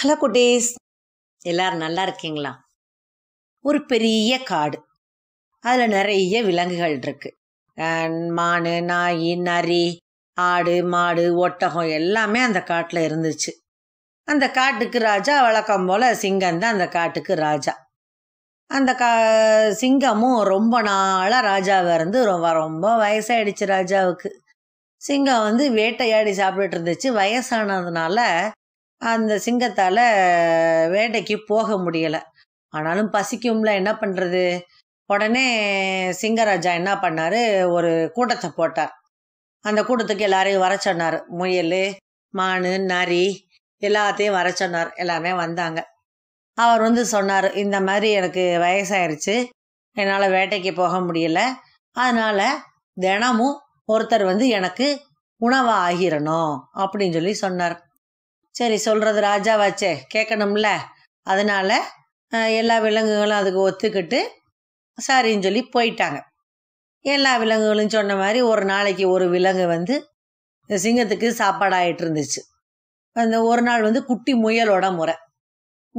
hello குட்டீஸ் எல்லாரும் நல்லா இருக்கீங்களா ஒரு பெரிய காடு அதில் நிறைய விலங்குகள் இருக்கு மானு நாய் நரி ஆடு மாடு ஒட்டகம் எல்லாமே அந்த காட்டில் இருந்துச்சு அந்த காட்டுக்கு ராஜா வழக்கம் போல் சிங்கம் தான் அந்த காட்டுக்கு ராஜா அந்த கா சிங்கமும் ரொம்ப நாளாக ராஜாவை இருந்து ரொம்ப ரொம்ப வயசாயிடுச்சு ராஜாவுக்கு சிங்கம் வந்து வேட்டையாடி சாப்பிட்டுட்டு இருந்துச்சு வயசானதுனால அந்த சிங்கத்தால் வேட்டைக்கு போக முடியலை ஆனாலும் பசிக்கும்ல என்ன பண்ணுறது உடனே சிங்கராஜா என்ன பண்ணார் ஒரு கூட்டத்தை போட்டார் அந்த கூட்டத்துக்கு எல்லாரையும் வர சொன்னார் முயல் மானு நரி எல்லாத்தையும் வர சொன்னார் எல்லாமே வந்தாங்க அவர் வந்து சொன்னார் இந்த மாதிரி எனக்கு வயசாயிருச்சு என்னால் வேட்டைக்கு போக முடியல அதனால் தினமும் ஒருத்தர் வந்து எனக்கு உணவாக ஆகிடணும் அப்படின்னு சொல்லி சொன்னார் சரி சொல்கிறது ராஜாவாச்சே கேட்கணும்ல அதனால் எல்லா விலங்குகளும் அதுக்கு ஒத்துக்கிட்டு சாரின்னு சொல்லி போயிட்டாங்க எல்லா விலங்குகளும் சொன்ன மாதிரி ஒரு நாளைக்கு ஒரு விலங்கு வந்து சிங்கத்துக்கு சாப்பாடாகிட்டு இருந்துச்சு அந்த ஒரு நாள் வந்து குட்டி முயலோட முறை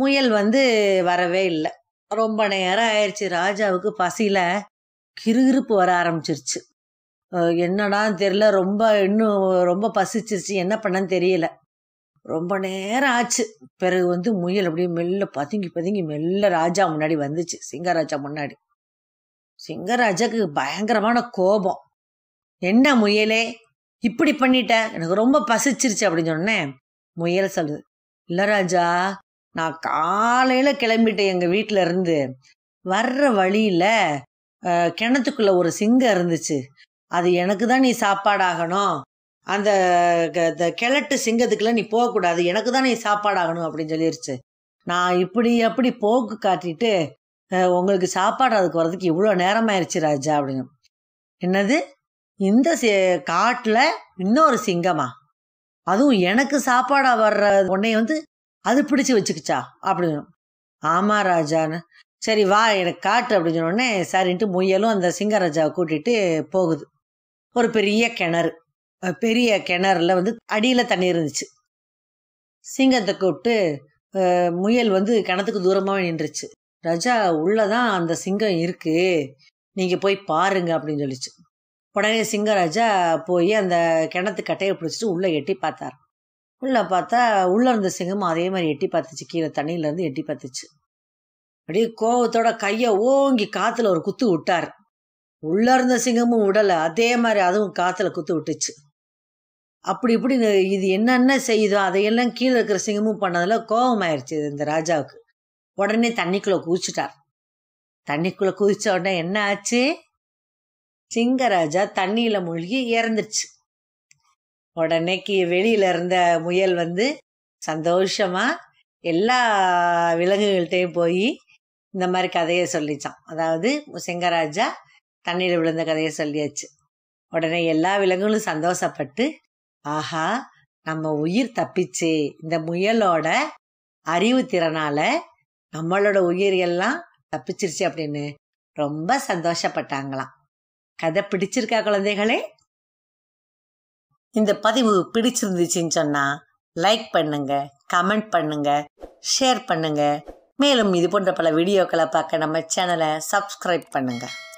முயல் வந்து வரவே இல்லை ரொம்ப நேரம் ஆயிடுச்சு ராஜாவுக்கு பசியில் கிறுகிறுப்பு வர ஆரம்பிச்சிருச்சு என்னடான்னு தெரில ரொம்ப இன்னும் ரொம்ப பசிச்சிருச்சு என்ன பண்ணன்னு தெரியல ரொம்ப நேரம் ஆச்சு பிறகு வந்து முயல் அப்படியே மெல்ல பதுங்கி பதுங்கி மெல்ல ராஜா முன்னாடி வந்துச்சு சிங்கராஜா முன்னாடி சிங்கராஜாக்கு பயங்கரமான கோபம் என்ன முயலே இப்படி பண்ணிட்ட எனக்கு ரொம்ப பசிச்சிருச்சு அப்படின்னு சொன்னேன் முயல் சொல்லுது இல்லை ராஜா நான் காலையில் கிளம்பிட்டேன் எங்கள் வீட்டில் இருந்து வர்ற வழியில கிணத்துக்குள்ளே ஒரு சிங்கம் இருந்துச்சு அது எனக்கு தான் நீ சாப்பாடாகணும் அந்த கிழட்டு சிங்கத்துக்குலாம் நீ போகக்கூடாது எனக்கு தான் நீ சாப்பாடாகணும் அப்படின்னு சொல்லிருச்சு நான் இப்படி அப்படி போக்கு காட்டிட்டு உங்களுக்கு சாப்பாடு அதுக்கு வர்றதுக்கு இவ்வளோ நேரமாயிருச்சு ராஜா அப்படின்னு என்னது இந்த காட்டில் இன்னொரு சிங்கமா அதுவும் எனக்கு சாப்பாடாக வர்ற உன்னை வந்து அது பிடிச்சி வச்சுக்கிச்சா அப்படின்னு ஆமா ராஜான்னு சரி வா எனக்கு காட்டு அப்படின்னு சொன்னோடனே சரின்ட்டு முயலும் அந்த சிங்கராஜாவை கூட்டிட்டு போகுது ஒரு பெரிய கிணறு பெரிய கிணறுல வந்து அடியில் தண்ணி இருந்துச்சு சிங்கத்தை கூப்பிட்டு முயல் வந்து கிணத்துக்கு தூரமாக நின்றுச்சு ரஜா உள்ளதான் அந்த சிங்கம் இருக்கு நீங்கள் போய் பாருங்க அப்படின்னு சொல்லிச்சு உடனே ராஜா போய் அந்த கிணத்து கட்டையை பிடிச்சிட்டு உள்ளே எட்டி பார்த்தார் உள்ளே பார்த்தா உள்ளே இருந்த சிங்கமும் அதே மாதிரி எட்டி பார்த்துச்சு கீழே தண்ணியிலேருந்து எட்டி பார்த்துச்சு அப்படியே கோவத்தோட கையை ஓங்கி காற்றுல ஒரு குத்து விட்டார் உள்ளே இருந்த சிங்கமும் உடலை அதே மாதிரி அதுவும் காற்றுல குத்து விட்டுச்சு அப்படி இப்படி இது என்னென்ன செய்யுதோ அதையெல்லாம் கீழே இருக்கிற சிங்கமும் பண்ணதில் கோபம் ஆயிடுச்சு இந்த ராஜாவுக்கு உடனே தண்ணிக்குள்ளே குதிச்சுட்டார் தண்ணிக்குள்ளே குதித்த உடனே என்ன ஆச்சு சிங்கராஜா தண்ணியில் மூழ்கி இறந்துச்சு உடனேக்கு வெளியில் இருந்த முயல் வந்து சந்தோஷமாக எல்லா விலங்குகள்கிட்டையும் போய் இந்த மாதிரி கதையை சொல்லிச்சான் அதாவது சிங்கராஜா தண்ணியில் விழுந்த கதையை சொல்லியாச்சு உடனே எல்லா விலங்குகளும் சந்தோஷப்பட்டு ஆஹா நம்ம உயிர் தப்பிச்சு இந்த முயலோட அறிவு திறனால நம்மளோட உயிர் எல்லாம் தப்பிச்சிருச்சு அப்படின்னு ரொம்ப சந்தோஷப்பட்டாங்களாம் கதை பிடிச்சிருக்கா குழந்தைகளே இந்த பதிவு பிடிச்சிருந்துச்சின்னு சொன்னா லைக் பண்ணுங்க கமெண்ட் பண்ணுங்க ஷேர் பண்ணுங்க மேலும் இது போன்ற பல வீடியோக்களை பார்க்க நம்ம சேனலை சப்ஸ்கிரைப் பண்ணுங்கள்